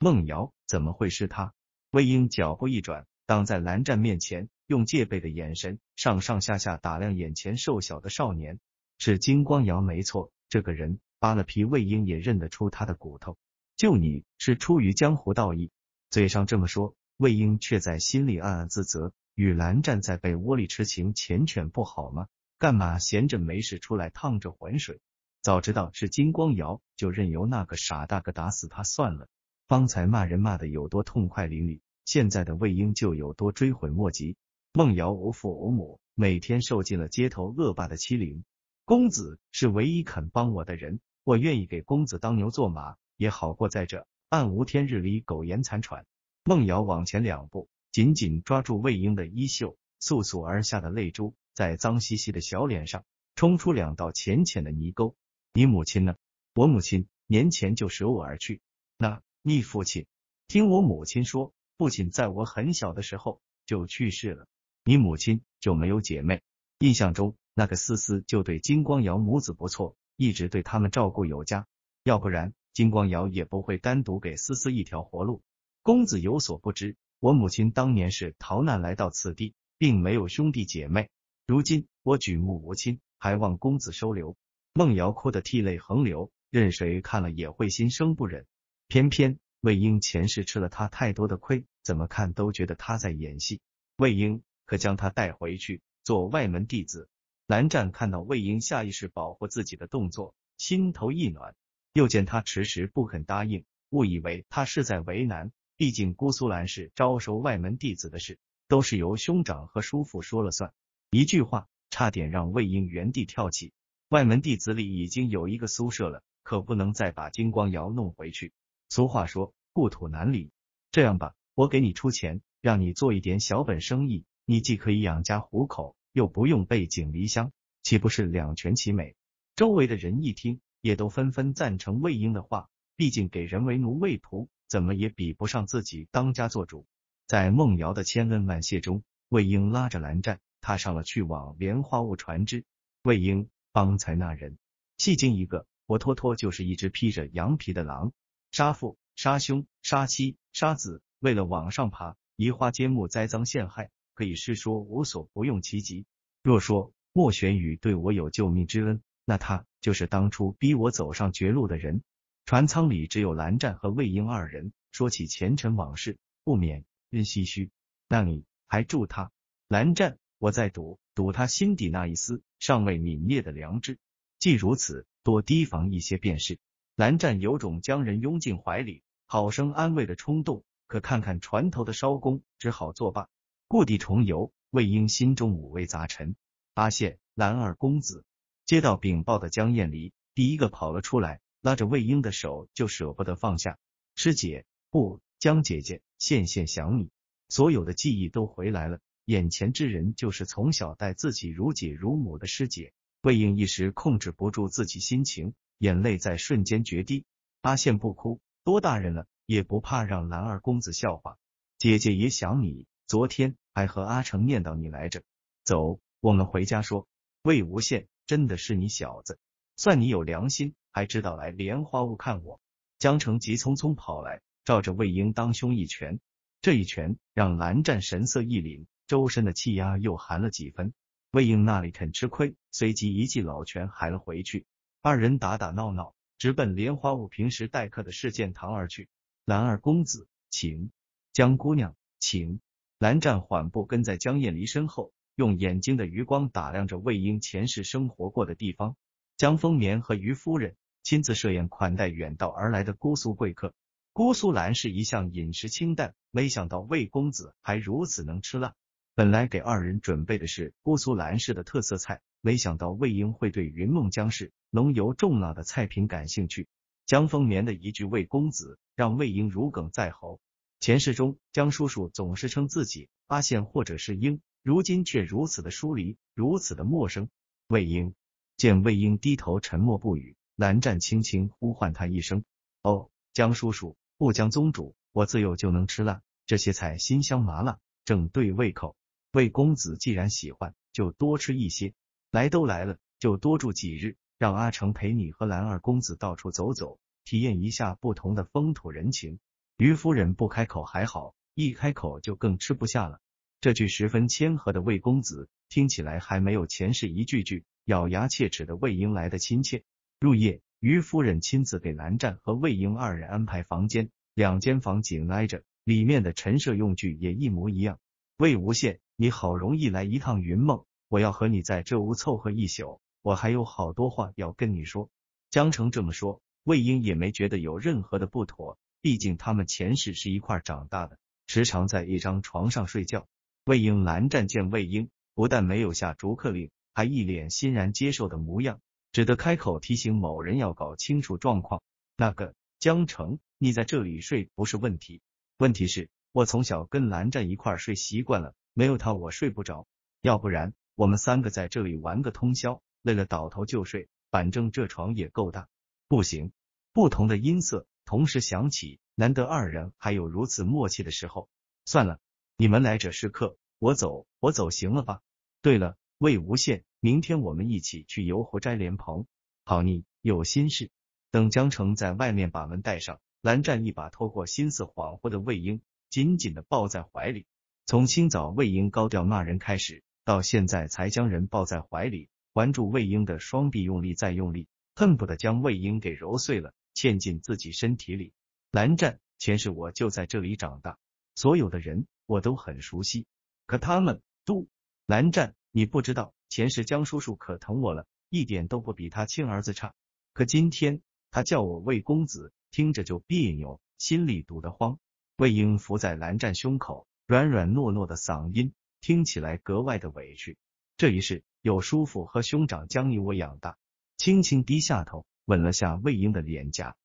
孟瑶怎么会是他？魏婴脚步一转，挡在蓝湛面前，用戒备的眼神上上下下打量眼前瘦小的少年。是金光瑶没错，这个人扒了皮，魏婴也认得出他的骨头。就你是出于江湖道义，嘴上这么说，魏婴却在心里暗暗自责。与蓝湛在被窝里痴情缱绻不好吗？干嘛闲着没事出来趟这浑水？早知道是金光瑶，就任由那个傻大哥打死他算了。方才骂人骂的有多痛快淋漓，现在的魏婴就有多追悔莫及。孟瑶无父无母，每天受尽了街头恶霸的欺凌。公子是唯一肯帮我的人，我愿意给公子当牛做马，也好过在这暗无天日里苟延残喘。孟瑶往前两步，紧紧抓住魏婴的衣袖，簌簌而下的泪珠在脏兮兮的小脸上冲出两道浅浅的泥沟。你母亲呢？我母亲年前就舍我而去。那。你父亲听我母亲说，父亲在我很小的时候就去世了。你母亲就没有姐妹，印象中那个思思就对金光瑶母子不错，一直对他们照顾有加。要不然金光瑶也不会单独给思思一条活路。公子有所不知，我母亲当年是逃难来到此地，并没有兄弟姐妹。如今我举目无亲，还望公子收留。孟瑶哭得涕泪横流，任谁看了也会心生不忍。偏偏魏婴前世吃了他太多的亏，怎么看都觉得他在演戏。魏婴可将他带回去做外门弟子。蓝湛看到魏婴下意识保护自己的动作，心头一暖。又见他迟迟不肯答应，误以为他是在为难。毕竟姑苏兰氏招收外门弟子的事，都是由兄长和叔父说了算。一句话差点让魏婴原地跳起。外门弟子里已经有一个苏舍了，可不能再把金光瑶弄回去。俗话说，故土难离。这样吧，我给你出钱，让你做一点小本生意，你既可以养家糊口，又不用背井离乡，岂不是两全其美？周围的人一听，也都纷纷赞成魏婴的话。毕竟给人为奴为仆，怎么也比不上自己当家做主。在孟瑶的千恩万谢中，魏婴拉着蓝湛踏上了去往莲花坞船只。魏婴，方才那人，戏精一个，活脱脱就是一只披着羊皮的狼。杀父、杀兄、杀妻、杀子，为了往上爬，移花接木、栽赃陷害，可以是说无所不用其极。若说莫玄宇对我有救命之恩，那他就是当初逼我走上绝路的人。船舱里只有蓝湛和魏婴二人，说起前尘往事，不免人唏嘘。那你还助他？蓝湛，我在赌，赌他心底那一丝尚未泯灭的良知。既如此，多提防一些便是。蓝湛有种将人拥进怀里，好生安慰的冲动，可看看船头的艄公，只好作罢。故地重游，魏婴心中五味杂陈。发现蓝二公子，接到禀报的江艳离第一个跑了出来，拉着魏婴的手就舍不得放下。师姐，不，江姐姐，羡羡想你，所有的记忆都回来了，眼前之人就是从小待自己如姐如母的师姐。魏婴一时控制不住自己心情。眼泪在瞬间决堤。阿羡不哭，多大人了，也不怕让蓝二公子笑话。姐姐也想你，昨天还和阿成念叨你来着。走，我们回家说。魏无羡，真的是你小子，算你有良心，还知道来莲花坞看我。江澄急匆匆跑来，照着魏婴当胸一拳。这一拳让蓝湛神色一凛，周身的气压又寒了几分。魏婴那里肯吃亏，随即一记老拳还了回去。二人打打闹闹，直奔莲花坞平时待客的试剑堂而去。兰二公子，请江姑娘，请。蓝湛缓步跟在江艳离身后，用眼睛的余光打量着魏婴前世生活过的地方。江风眠和于夫人亲自设宴款待远道而来的姑苏贵客。姑苏兰氏一向饮食清淡，没想到魏公子还如此能吃辣。本来给二人准备的是姑苏兰氏的特色菜。没想到魏婴会对云梦江氏浓油重辣的菜品感兴趣。江丰年的一句“魏公子”，让魏婴如鲠在喉。前世中，江叔叔总是称自己阿羡或者是婴，如今却如此的疏离，如此的陌生。魏婴见魏婴低头沉默不语，蓝湛轻轻呼唤他一声：“哦，江叔叔，不，江宗主，我自幼就能吃辣，这些菜辛香麻辣，正对胃口。魏公子既然喜欢，就多吃一些。”来都来了，就多住几日，让阿成陪你和蓝二公子到处走走，体验一下不同的风土人情。于夫人不开口还好，一开口就更吃不下了。这句十分谦和的魏公子，听起来还没有前世一句句咬牙切齿的魏婴来的亲切。入夜，于夫人亲自给蓝湛和魏婴二人安排房间，两间房紧挨着，里面的陈设用具也一模一样。魏无羡，你好容易来一趟云梦。我要和你在这屋凑合一宿，我还有好多话要跟你说。江城这么说，魏婴也没觉得有任何的不妥，毕竟他们前世是一块长大的，时常在一张床上睡觉。魏婴蓝湛见魏婴不但没有下逐客令，还一脸欣然接受的模样，只得开口提醒某人要搞清楚状况。那个江城，你在这里睡不是问题，问题是我从小跟蓝湛一块睡习惯了，没有他我睡不着，要不然。我们三个在这里玩个通宵，累了倒头就睡，反正这床也够大。不行，不同的音色同时响起，难得二人还有如此默契的时候。算了，你们来者是客，我走，我走，行了吧？对了，魏无羡，明天我们一起去游湖摘莲蓬。好呢，有心事。等江澄在外面把门带上，蓝湛一把拖过心思恍惚的魏婴，紧紧的抱在怀里。从清早魏婴高调骂人开始。到现在才将人抱在怀里，环住魏婴的双臂用力再用力，恨不得将魏婴给揉碎了，嵌进自己身体里。蓝湛，前世我就在这里长大，所有的人我都很熟悉，可他们都……蓝湛，你不知道，前世江叔叔可疼我了，一点都不比他亲儿子差。可今天他叫我魏公子，听着就别扭，心里堵得慌。魏婴伏在蓝湛胸口，软软糯糯的嗓音。听起来格外的委屈。这一世有叔父和兄长将你我养大，轻轻低下头吻了下魏婴的脸颊。